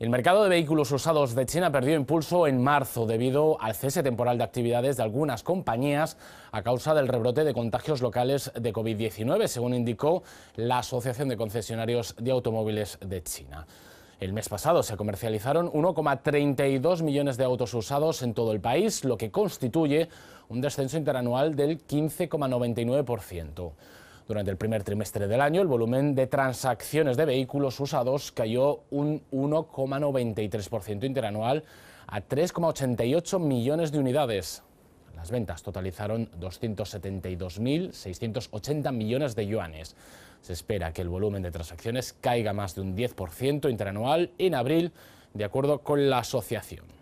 El mercado de vehículos usados de China perdió impulso en marzo debido al cese temporal de actividades de algunas compañías a causa del rebrote de contagios locales de COVID-19, según indicó la Asociación de Concesionarios de Automóviles de China. El mes pasado se comercializaron 1,32 millones de autos usados en todo el país, lo que constituye un descenso interanual del 15,99%. Durante el primer trimestre del año, el volumen de transacciones de vehículos usados cayó un 1,93% interanual a 3,88 millones de unidades. Las ventas totalizaron 272.680 millones de yuanes. Se espera que el volumen de transacciones caiga más de un 10% interanual en abril, de acuerdo con la asociación.